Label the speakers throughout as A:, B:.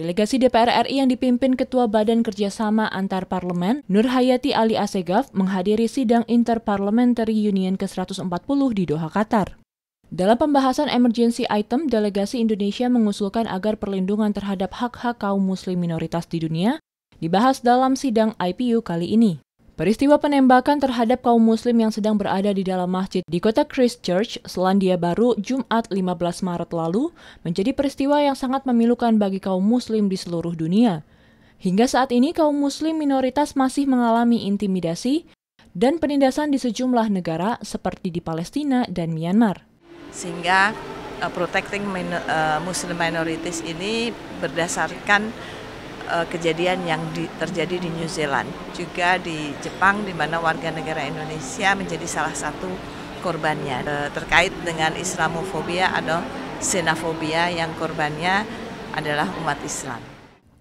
A: Delegasi DPR RI yang dipimpin Ketua Badan Kerjasama Antar Parlemen, Nur Hayati Ali Asegaf, menghadiri sidang Interparliamentary Union ke-140 di Doha, Qatar. Dalam pembahasan emergency item, delegasi Indonesia mengusulkan agar perlindungan terhadap hak-hak kaum muslim minoritas di dunia dibahas dalam sidang IPU kali ini. Peristiwa penembakan terhadap kaum muslim yang sedang berada di dalam masjid di kota Christchurch, Selandia Baru, Jumat 15 Maret lalu menjadi peristiwa yang sangat memilukan bagi kaum muslim di seluruh dunia. Hingga saat ini kaum muslim minoritas masih mengalami intimidasi dan penindasan di sejumlah negara seperti di Palestina dan Myanmar.
B: Sehingga uh, protecting min uh, muslim minorities ini berdasarkan uh, kejadian yang di, terjadi di New Zealand, juga di Jepang di mana warga negara Indonesia menjadi salah satu korbannya uh, terkait dengan Islamofobia atau xenofobia yang korbannya adalah umat Islam.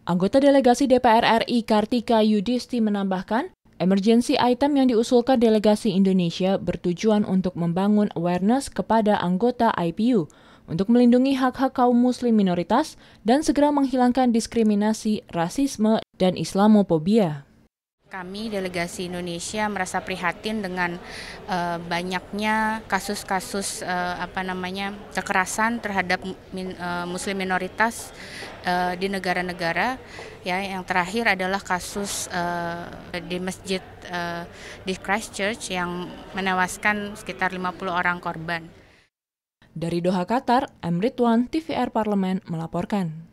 A: Anggota delegasi DPR RI Kartika Yudisti menambahkan, Emergency item yang diusulkan delegasi Indonesia bertujuan untuk membangun awareness kepada anggota IPU untuk melindungi hak-hak kaum muslim minoritas dan segera menghilangkan diskriminasi, rasisme, dan islamophobia.
C: Kami delegasi Indonesia merasa prihatin dengan uh, banyaknya kasus-kasus uh, apa namanya kekerasan terhadap min, uh, muslim minoritas uh, di negara-negara ya yang terakhir adalah kasus uh, di masjid uh, di Christchurch yang menewaskan sekitar 50 orang korban.
A: Dari Doha, Qatar, M. Ridwan, TVR Parlemen melaporkan.